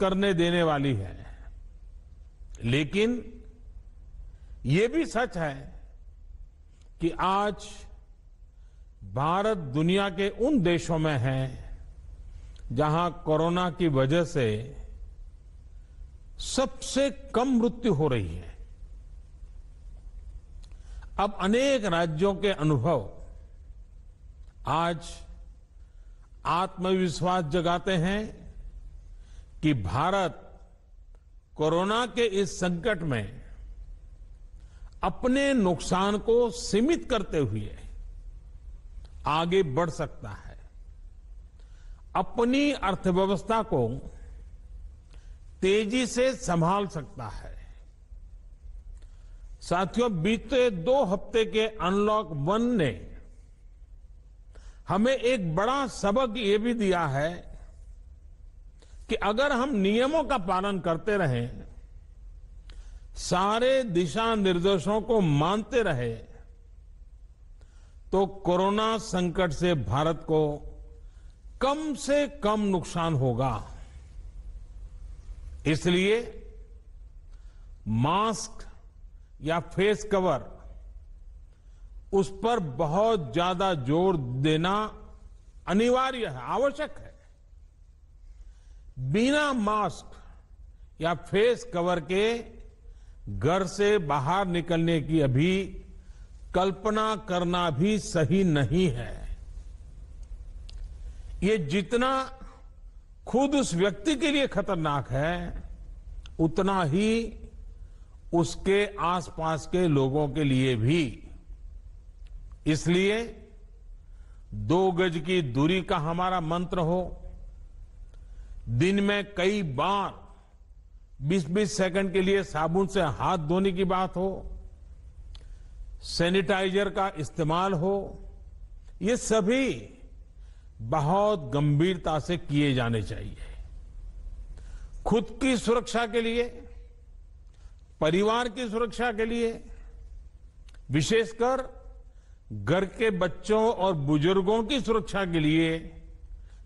करने देने वाली है लेकिन यह भी सच है कि आज भारत दुनिया के उन देशों में है जहां कोरोना की वजह से सबसे कम मृत्यु हो रही है अब अनेक राज्यों के अनुभव आज आत्मविश्वास जगाते हैं कि भारत कोरोना के इस संकट में अपने नुकसान को सीमित करते हुए आगे बढ़ सकता है अपनी अर्थव्यवस्था को तेजी से संभाल सकता है साथियों बीते दो हफ्ते के अनलॉक वन ने हमें एक बड़ा सबक यह भी दिया है कि अगर हम नियमों का पालन करते रहे सारे दिशा निर्देशों को मानते रहे तो कोरोना संकट से भारत को कम से कम नुकसान होगा इसलिए मास्क या फेस कवर उस पर बहुत ज्यादा जोर देना अनिवार्य है आवश्यक है बिना मास्क या फेस कवर के घर से बाहर निकलने की अभी कल्पना करना भी सही नहीं है ये जितना खुद उस व्यक्ति के लिए खतरनाक है उतना ही उसके आसपास के लोगों के लिए भी इसलिए दो गज की दूरी का हमारा मंत्र हो दिन में कई बार 20-20 सेकंड के लिए साबुन से हाथ धोने की बात हो सैनिटाइजर का इस्तेमाल हो ये सभी बहुत गंभीरता से किए जाने चाहिए खुद की सुरक्षा के लिए परिवार की सुरक्षा के लिए विशेषकर घर के बच्चों और बुजुर्गों की सुरक्षा के लिए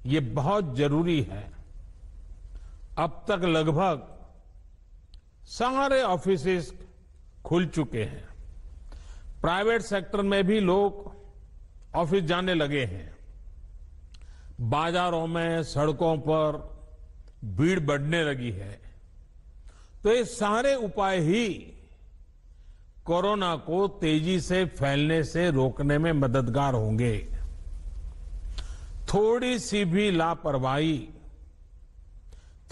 ये बहुत जरूरी है अब तक लगभग सारे ऑफिस खुल चुके हैं प्राइवेट सेक्टर में भी लोग ऑफिस जाने लगे हैं बाजारों में सड़कों पर भीड़ बढ़ने लगी है तो ये सारे उपाय ही कोरोना को तेजी से फैलने से रोकने में मददगार होंगे थोड़ी सी भी लापरवाही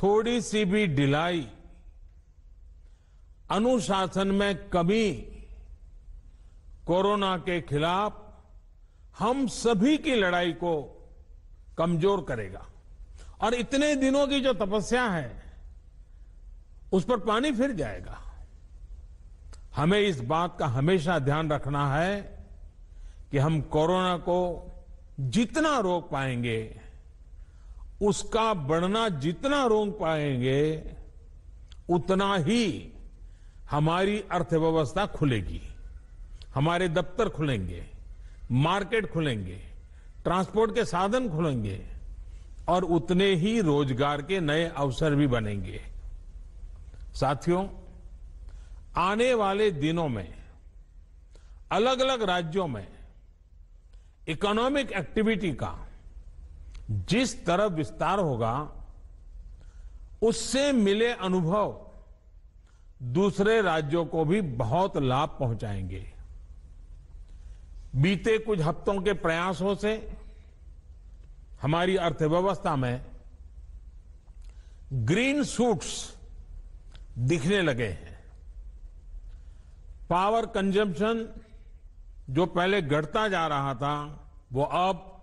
थोड़ी सी भी ढिलाई अनुशासन में कमी कोरोना के खिलाफ हम सभी की लड़ाई को कमजोर करेगा और इतने दिनों की जो तपस्या है उस पर पानी फिर जाएगा हमें इस बात का हमेशा ध्यान रखना है कि हम कोरोना को जितना रोक पाएंगे उसका बढ़ना जितना रोक पाएंगे उतना ही हमारी अर्थव्यवस्था खुलेगी हमारे दफ्तर खुलेंगे मार्केट खुलेंगे ट्रांसपोर्ट के साधन खुलेंगे और उतने ही रोजगार के नए अवसर भी बनेंगे साथियों आने वाले दिनों में अलग अलग राज्यों में इकोनॉमिक एक्टिविटी का जिस तरफ विस्तार होगा उससे मिले अनुभव दूसरे राज्यों को भी बहुत लाभ पहुंचाएंगे बीते कुछ हफ्तों के प्रयासों से हमारी अर्थव्यवस्था में ग्रीन सूट्स दिखने लगे हैं पावर कंजम्पशन जो पहले घटता जा रहा था वो अब